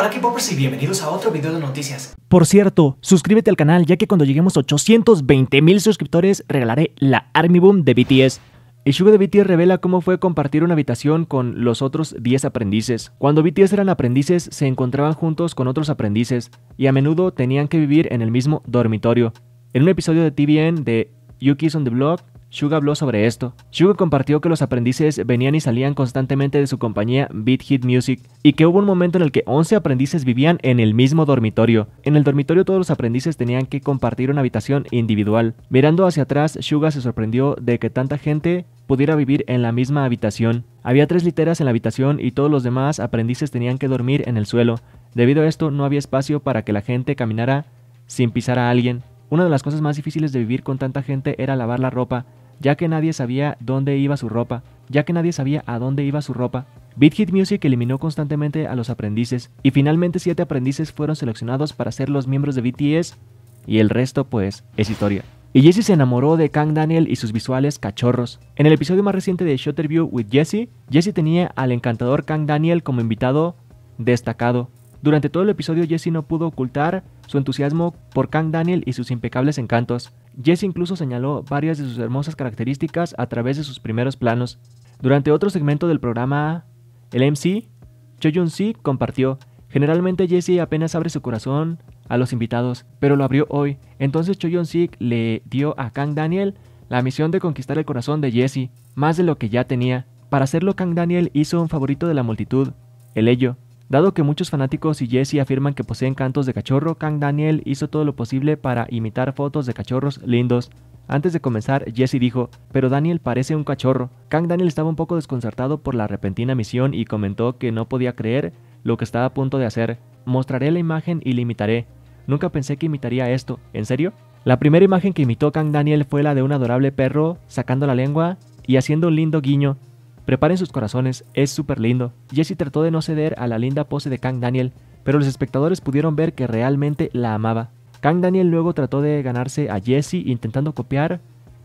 Hola k y bienvenidos a otro video de noticias. Por cierto, suscríbete al canal ya que cuando lleguemos a 820 mil suscriptores regalaré la Army Boom de BTS. El Suga de BTS revela cómo fue compartir una habitación con los otros 10 aprendices. Cuando BTS eran aprendices, se encontraban juntos con otros aprendices y a menudo tenían que vivir en el mismo dormitorio. En un episodio de TVN de Yuki's on the Block, Suga habló sobre esto. Suga compartió que los aprendices venían y salían constantemente de su compañía Beat Hit Music y que hubo un momento en el que 11 aprendices vivían en el mismo dormitorio. En el dormitorio todos los aprendices tenían que compartir una habitación individual. Mirando hacia atrás, Suga se sorprendió de que tanta gente pudiera vivir en la misma habitación. Había tres literas en la habitación y todos los demás aprendices tenían que dormir en el suelo. Debido a esto no había espacio para que la gente caminara sin pisar a alguien. Una de las cosas más difíciles de vivir con tanta gente era lavar la ropa, ya que nadie sabía dónde iba su ropa, ya que nadie sabía a dónde iba su ropa. Beat Hit Music eliminó constantemente a los aprendices y finalmente siete aprendices fueron seleccionados para ser los miembros de BTS y el resto pues es historia. Y Jesse se enamoró de Kang Daniel y sus visuales cachorros. En el episodio más reciente de Shutter with Jesse, Jesse tenía al encantador Kang Daniel como invitado destacado. Durante todo el episodio Jesse no pudo ocultar su entusiasmo por Kang Daniel y sus impecables encantos. Jesse incluso señaló varias de sus hermosas características a través de sus primeros planos. Durante otro segmento del programa, el MC, Cho Sik compartió, generalmente Jesse apenas abre su corazón a los invitados, pero lo abrió hoy. Entonces Cho Sik Si le dio a Kang Daniel la misión de conquistar el corazón de Jesse, más de lo que ya tenía. Para hacerlo, Kang Daniel hizo un favorito de la multitud, el ello. Dado que muchos fanáticos y Jesse afirman que poseen cantos de cachorro, Kang Daniel hizo todo lo posible para imitar fotos de cachorros lindos. Antes de comenzar, Jesse dijo, pero Daniel parece un cachorro. Kang Daniel estaba un poco desconcertado por la repentina misión y comentó que no podía creer lo que estaba a punto de hacer. Mostraré la imagen y la imitaré. Nunca pensé que imitaría esto. ¿En serio? La primera imagen que imitó Kang Daniel fue la de un adorable perro sacando la lengua y haciendo un lindo guiño. Preparen sus corazones, es súper lindo. Jesse trató de no ceder a la linda pose de Kang Daniel, pero los espectadores pudieron ver que realmente la amaba. Kang Daniel luego trató de ganarse a Jesse intentando copiar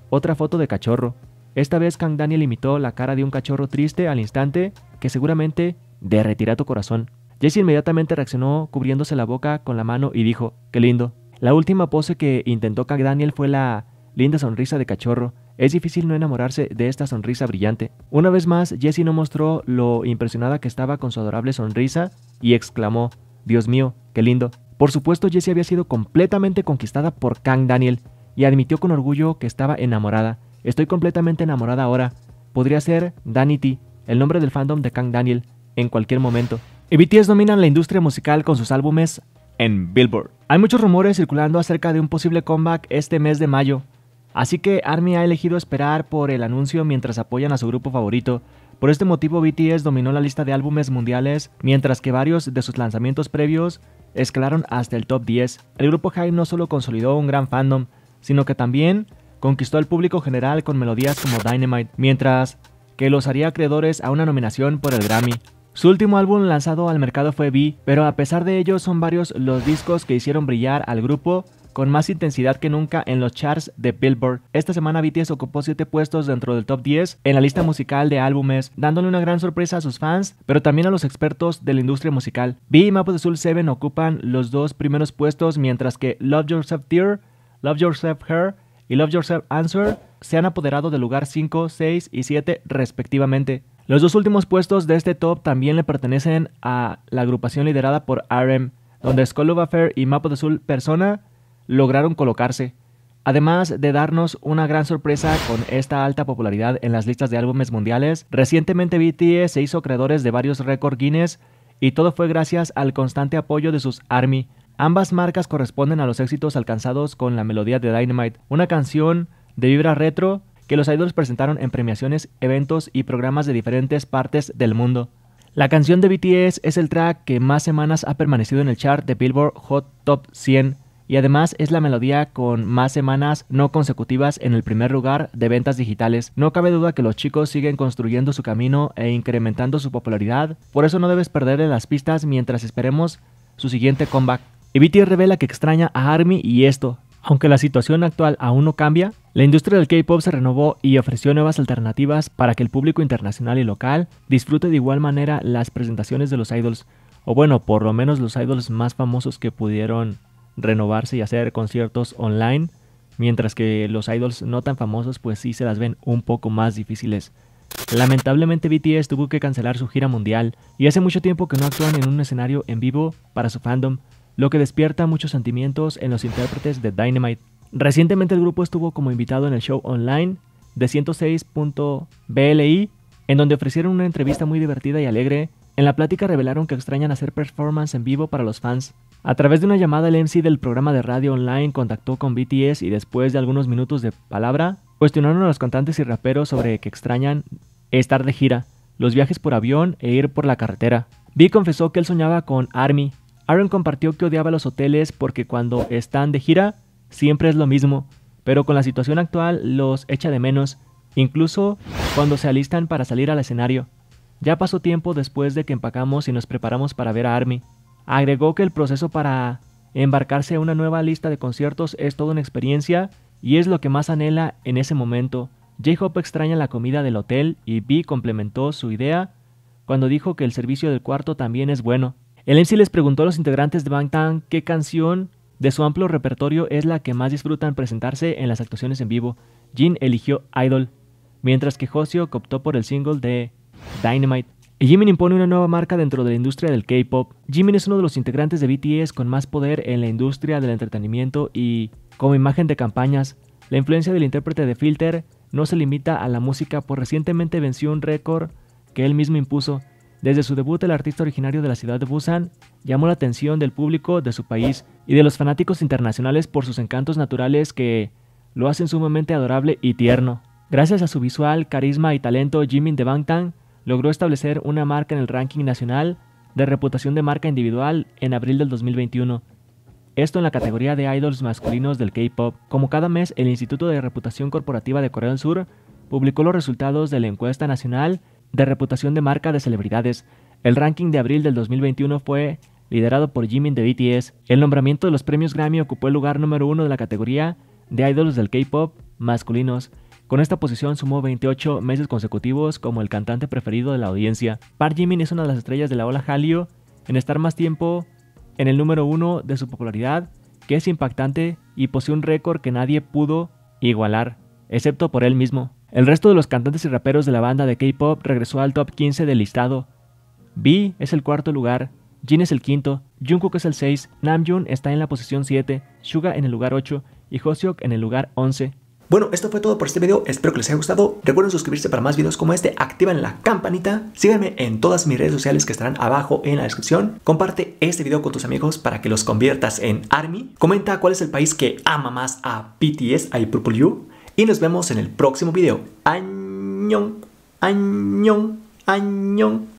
otra foto de cachorro. Esta vez Kang Daniel imitó la cara de un cachorro triste al instante que seguramente derretirá tu corazón. Jesse inmediatamente reaccionó cubriéndose la boca con la mano y dijo, qué lindo. La última pose que intentó Kang Daniel fue la linda sonrisa de cachorro, es difícil no enamorarse de esta sonrisa brillante. Una vez más, Jessie no mostró lo impresionada que estaba con su adorable sonrisa y exclamó, Dios mío, qué lindo. Por supuesto, Jessie había sido completamente conquistada por Kang Daniel y admitió con orgullo que estaba enamorada. Estoy completamente enamorada ahora. Podría ser Danity, el nombre del fandom de Kang Daniel, en cualquier momento. Y BTS dominan la industria musical con sus álbumes en Billboard. Hay muchos rumores circulando acerca de un posible comeback este mes de mayo, Así que ARMY ha elegido esperar por el anuncio mientras apoyan a su grupo favorito. Por este motivo BTS dominó la lista de álbumes mundiales, mientras que varios de sus lanzamientos previos escalaron hasta el top 10. El grupo Hype no solo consolidó un gran fandom, sino que también conquistó al público general con melodías como Dynamite, mientras que los haría acreedores a una nominación por el Grammy. Su último álbum lanzado al mercado fue V, pero a pesar de ello son varios los discos que hicieron brillar al grupo con más intensidad que nunca en los charts de Billboard. Esta semana BTS ocupó 7 puestos dentro del top 10 en la lista musical de álbumes, dándole una gran sorpresa a sus fans, pero también a los expertos de la industria musical. B y Mapo de Azul 7 ocupan los dos primeros puestos, mientras que Love Yourself Dear, Love Yourself Her y Love Yourself Answer se han apoderado del lugar 5, 6 y 7 respectivamente. Los dos últimos puestos de este top también le pertenecen a la agrupación liderada por RM, donde Skull of Affair y Mapo de Azul Persona lograron colocarse, además de darnos una gran sorpresa con esta alta popularidad en las listas de álbumes mundiales. Recientemente BTS se hizo creadores de varios récords Guinness y todo fue gracias al constante apoyo de sus ARMY. Ambas marcas corresponden a los éxitos alcanzados con la melodía de Dynamite, una canción de vibra retro que los idols presentaron en premiaciones, eventos y programas de diferentes partes del mundo. La canción de BTS es el track que más semanas ha permanecido en el chart de Billboard Hot Top 100 y además es la melodía con más semanas no consecutivas en el primer lugar de ventas digitales. No cabe duda que los chicos siguen construyendo su camino e incrementando su popularidad, por eso no debes perderle las pistas mientras esperemos su siguiente comeback. Y BT revela que extraña a ARMY y esto, aunque la situación actual aún no cambia, la industria del K-pop se renovó y ofreció nuevas alternativas para que el público internacional y local disfrute de igual manera las presentaciones de los idols, o bueno, por lo menos los idols más famosos que pudieron renovarse y hacer conciertos online, mientras que los idols no tan famosos pues sí se las ven un poco más difíciles. Lamentablemente BTS tuvo que cancelar su gira mundial y hace mucho tiempo que no actúan en un escenario en vivo para su fandom, lo que despierta muchos sentimientos en los intérpretes de Dynamite. Recientemente el grupo estuvo como invitado en el show online de 106.BLI, en donde ofrecieron una entrevista muy divertida y alegre en la plática revelaron que extrañan hacer performance en vivo para los fans. A través de una llamada, el MC del programa de radio online contactó con BTS y después de algunos minutos de palabra, cuestionaron a los cantantes y raperos sobre que extrañan estar de gira, los viajes por avión e ir por la carretera. B confesó que él soñaba con Army. Aaron compartió que odiaba los hoteles porque cuando están de gira, siempre es lo mismo, pero con la situación actual los echa de menos, incluso cuando se alistan para salir al escenario. Ya pasó tiempo después de que empacamos y nos preparamos para ver a Army. Agregó que el proceso para embarcarse a una nueva lista de conciertos es toda una experiencia y es lo que más anhela en ese momento. J-Hope extraña la comida del hotel y B complementó su idea cuando dijo que el servicio del cuarto también es bueno. El MC les preguntó a los integrantes de Bangtan qué canción de su amplio repertorio es la que más disfrutan presentarse en las actuaciones en vivo. Jin eligió Idol, mientras que Hoseok optó por el single de Dynamite. Y Jimin impone una nueva marca dentro de la industria del K-pop. Jimin es uno de los integrantes de BTS con más poder en la industria del entretenimiento y, como imagen de campañas, la influencia del intérprete de Filter no se limita a la música, pues recientemente venció un récord que él mismo impuso. Desde su debut, el artista originario de la ciudad de Busan llamó la atención del público de su país y de los fanáticos internacionales por sus encantos naturales que lo hacen sumamente adorable y tierno. Gracias a su visual, carisma y talento, Jimin de Bangtan logró establecer una marca en el ranking nacional de reputación de marca individual en abril del 2021. Esto en la categoría de idols masculinos del K-Pop. Como cada mes, el Instituto de Reputación Corporativa de Corea del Sur publicó los resultados de la encuesta nacional de reputación de marca de celebridades. El ranking de abril del 2021 fue liderado por Jimin de BTS. El nombramiento de los premios Grammy ocupó el lugar número uno de la categoría de idols del K-Pop masculinos. Con esta posición sumó 28 meses consecutivos como el cantante preferido de la audiencia. Park Jimin es una de las estrellas de la ola Hallyu en estar más tiempo en el número uno de su popularidad, que es impactante y posee un récord que nadie pudo igualar, excepto por él mismo. El resto de los cantantes y raperos de la banda de K-pop regresó al top 15 del listado. B es el cuarto lugar, Jin es el quinto, Jungkook es el 6, Namjoon está en la posición 7, Suga en el lugar 8 y Hoseok en el lugar 11. Bueno, esto fue todo por este video, espero que les haya gustado. Recuerden suscribirse para más videos como este, activan la campanita, síganme en todas mis redes sociales que estarán abajo en la descripción. Comparte este video con tus amigos para que los conviertas en ARMY. Comenta cuál es el país que ama más a BTS, a Purple You. Y nos vemos en el próximo video. Añón, añón, añón.